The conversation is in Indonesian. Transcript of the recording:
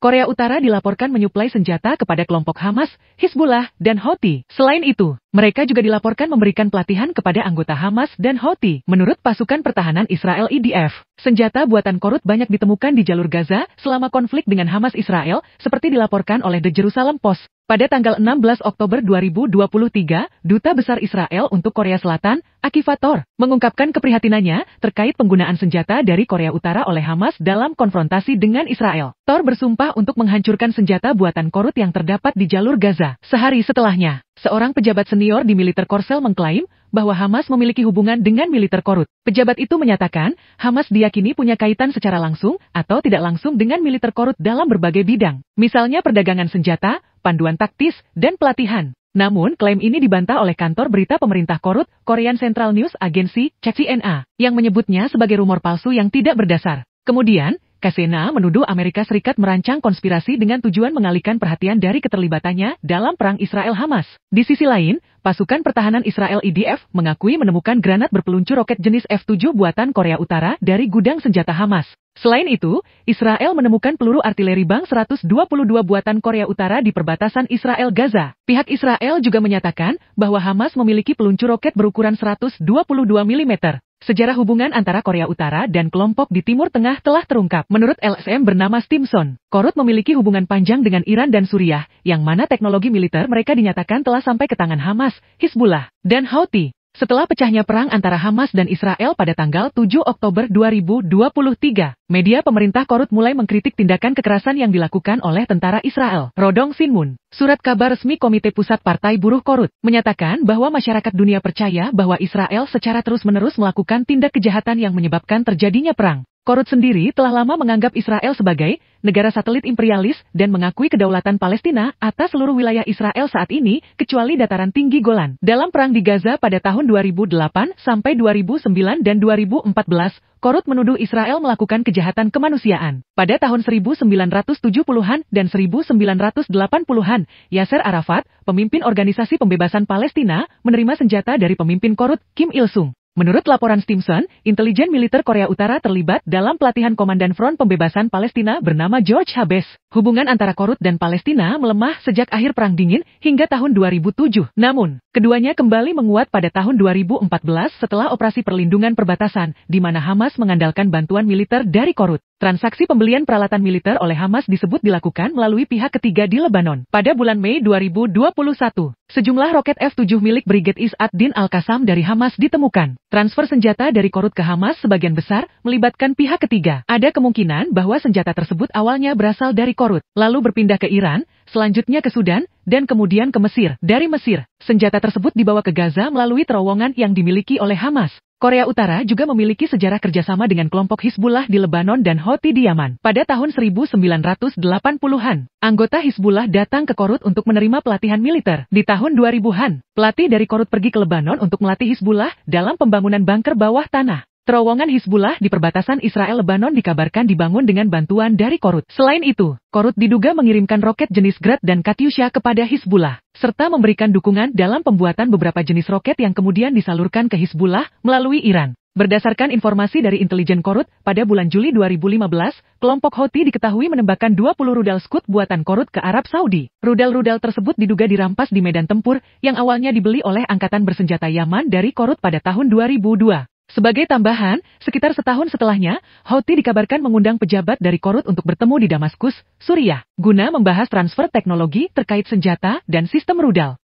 Korea Utara dilaporkan menyuplai senjata kepada kelompok Hamas, Hizbullah, dan Houthi. Selain itu, mereka juga dilaporkan memberikan pelatihan kepada anggota Hamas dan Houthi. Menurut pasukan pertahanan Israel IDF, senjata buatan korut banyak ditemukan di jalur Gaza selama konflik dengan Hamas Israel, seperti dilaporkan oleh The Jerusalem Post. Pada tanggal 16 Oktober 2023, Duta Besar Israel untuk Korea Selatan, Akifator, mengungkapkan keprihatinannya terkait penggunaan senjata dari Korea Utara oleh Hamas dalam konfrontasi dengan Israel. Tor bersumpah untuk menghancurkan senjata buatan Korut yang terdapat di jalur Gaza. Sehari setelahnya, seorang pejabat senior di militer Korsel mengklaim bahwa Hamas memiliki hubungan dengan militer Korut. Pejabat itu menyatakan, Hamas diyakini punya kaitan secara langsung atau tidak langsung dengan militer Korut dalam berbagai bidang. Misalnya perdagangan senjata, panduan taktis, dan pelatihan. Namun, klaim ini dibantah oleh kantor berita pemerintah Korut, Korean Central News Agency, CCNA, yang menyebutnya sebagai rumor palsu yang tidak berdasar. Kemudian, Kasena menuduh Amerika Serikat merancang konspirasi dengan tujuan mengalihkan perhatian dari keterlibatannya dalam perang Israel-Hamas. Di sisi lain, pasukan pertahanan Israel IDF mengakui menemukan granat berpeluncur roket jenis F-7 buatan Korea Utara dari gudang senjata Hamas. Selain itu, Israel menemukan peluru artileri Bang 122 buatan Korea Utara di perbatasan Israel-Gaza. Pihak Israel juga menyatakan bahwa Hamas memiliki peluncur roket berukuran 122 mm. Sejarah hubungan antara Korea Utara dan kelompok di Timur Tengah telah terungkap. Menurut LSM bernama Stimson, Korut memiliki hubungan panjang dengan Iran dan Suriah, yang mana teknologi militer mereka dinyatakan telah sampai ke tangan Hamas, Hizbullah, dan Houthi. Setelah pecahnya perang antara Hamas dan Israel pada tanggal 7 Oktober 2023, media pemerintah Korut mulai mengkritik tindakan kekerasan yang dilakukan oleh tentara Israel. Rodong Sinmun, surat kabar resmi Komite Pusat Partai Buruh Korut, menyatakan bahwa masyarakat dunia percaya bahwa Israel secara terus-menerus melakukan tindak kejahatan yang menyebabkan terjadinya perang. Korut sendiri telah lama menganggap Israel sebagai negara satelit imperialis dan mengakui kedaulatan Palestina atas seluruh wilayah Israel saat ini, kecuali dataran tinggi Golan. Dalam perang di Gaza pada tahun 2008 sampai 2009 dan 2014, Korut menuduh Israel melakukan kejahatan kemanusiaan. Pada tahun 1970-an dan 1980-an, Yasser Arafat, pemimpin organisasi pembebasan Palestina, menerima senjata dari pemimpin Korut, Kim Il-sung. Menurut laporan Stimson, intelijen militer Korea Utara terlibat dalam pelatihan Komandan Front Pembebasan Palestina bernama George Habes. Hubungan antara Korut dan Palestina melemah sejak akhir Perang Dingin hingga tahun 2007. Namun, keduanya kembali menguat pada tahun 2014 setelah operasi perlindungan perbatasan, di mana Hamas mengandalkan bantuan militer dari Korut. Transaksi pembelian peralatan militer oleh Hamas disebut dilakukan melalui pihak ketiga di Lebanon. Pada bulan Mei 2021, sejumlah roket F-7 milik Brigade Is-Ad-Din Al-Qassam dari Hamas ditemukan. Transfer senjata dari Korut ke Hamas sebagian besar melibatkan pihak ketiga. Ada kemungkinan bahwa senjata tersebut awalnya berasal dari Korut, lalu berpindah ke Iran, selanjutnya ke Sudan, dan kemudian ke Mesir. Dari Mesir, senjata tersebut dibawa ke Gaza melalui terowongan yang dimiliki oleh Hamas. Korea Utara juga memiliki sejarah kerjasama dengan kelompok Hizbullah di Lebanon dan Houthi di Yaman. Pada tahun 1980-an, anggota Hizbullah datang ke Korut untuk menerima pelatihan militer. Di tahun 2000-an, pelatih dari Korut pergi ke Lebanon untuk melatih Hizbullah dalam pembangunan bunker bawah tanah. Terowongan Hizbullah di perbatasan Israel-Lebanon dikabarkan dibangun dengan bantuan dari Korut. Selain itu, Korut diduga mengirimkan roket jenis Grad dan Katyusha kepada Hizbullah, serta memberikan dukungan dalam pembuatan beberapa jenis roket yang kemudian disalurkan ke Hizbullah melalui Iran. Berdasarkan informasi dari intelijen Korut, pada bulan Juli 2015, kelompok Houthi diketahui menembakkan 20 rudal skut buatan Korut ke Arab Saudi. Rudal-rudal tersebut diduga dirampas di medan tempur yang awalnya dibeli oleh Angkatan Bersenjata Yaman dari Korut pada tahun 2002. Sebagai tambahan, sekitar setahun setelahnya, Houthi dikabarkan mengundang pejabat dari Korut untuk bertemu di Damaskus, Suriah, guna membahas transfer teknologi terkait senjata dan sistem rudal.